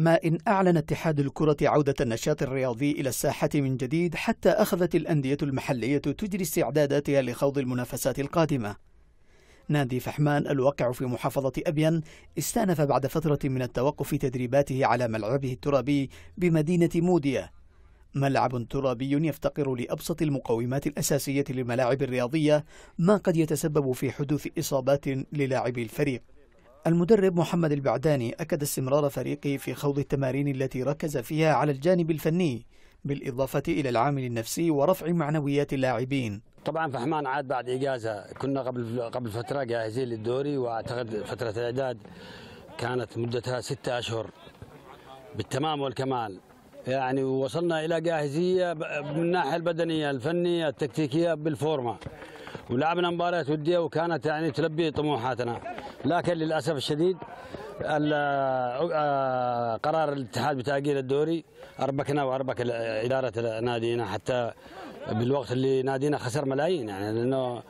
ما إن أعلن اتحاد الكرة عودة النشاط الرياضي إلى الساحة من جديد حتى أخذت الأندية المحلية تجري استعداداتها لخوض المنافسات القادمة نادي فحمان الواقع في محافظة أبين استأنف بعد فترة من التوقف تدريباته على ملعبه الترابي بمدينة مودية ملعب ترابي يفتقر لأبسط المقومات الأساسية للملاعب الرياضية ما قد يتسبب في حدوث إصابات للاعبي الفريق المدرب محمد البعداني أكد استمرار فريقه في خوض التمارين التي ركز فيها على الجانب الفني بالإضافة إلى العامل النفسي ورفع معنويات اللاعبين طبعا فحمان عاد بعد إجازة كنا قبل قبل فترة جاهزين للدوري وأعتقد فترة الإعداد كانت مدتها ستة أشهر بالتمام والكمال يعني وصلنا إلى جاهزية من الناحية البدنية الفنية التكتيكية بالفورمة ولعبنا مباريات وديه وكانت يعني تلبي طموحاتنا لكن للاسف الشديد آه، قرار الاتحاد بتاجيل الدوري اربكنا واربك اداره نادينا حتى بالوقت اللي نادينا خسر ملايين يعني لانه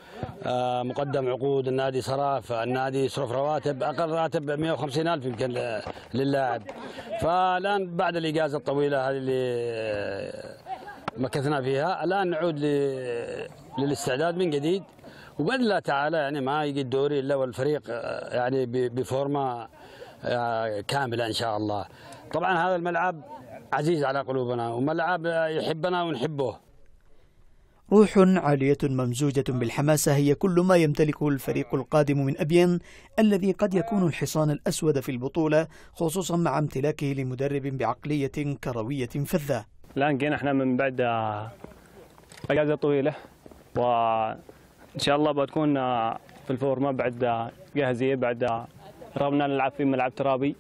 آه، مقدم عقود النادي صراف النادي يصرف رواتب اقل راتب 150 الف يمكن للاعب فالان بعد الاجازه الطويله هذه اللي آه، مكثنا فيها الان نعود للاستعداد من جديد وباذن الله تعالى يعني ما يجي الدوري الا والفريق آه، يعني بفورمه آه، كامله ان شاء الله. طبعا هذا الملعب عزيز على قلوبنا وملعب آه، يحبنا ونحبه. روح عالية ممزوجة بالحماسة هي كل ما يمتلكه الفريق القادم من أبين الذي قد يكون الحصان الأسود في البطولة خصوصا مع امتلاكه لمدرب بعقلية كروية فذة الآن جينا احنا من بعد أجازة طويلة وان شاء الله بتكون آه، في الفورمه بعد آه، جاهزيه بعد آه، رغبنا نلعب في ملعب ترابي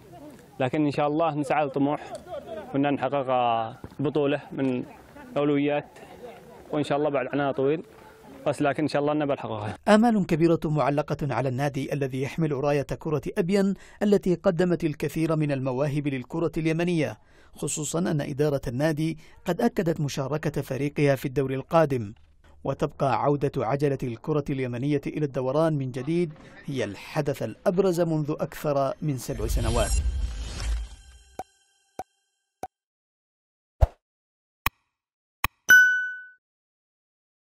لكن ان شاء الله نسعى لطموح وان نحقق بطوله من اولويات وان شاء الله بعد عنا طويل بس لكن ان شاء الله نبلحقها امال كبيره معلقه على النادي الذي يحمل رايه كره ابين التي قدمت الكثير من المواهب للكره اليمنيه خصوصا ان اداره النادي قد اكدت مشاركه فريقها في الدوري القادم وتبقى عودة عجلة الكرة اليمنية إلى الدوران من جديد هي الحدث الأبرز منذ أكثر من سبع سنوات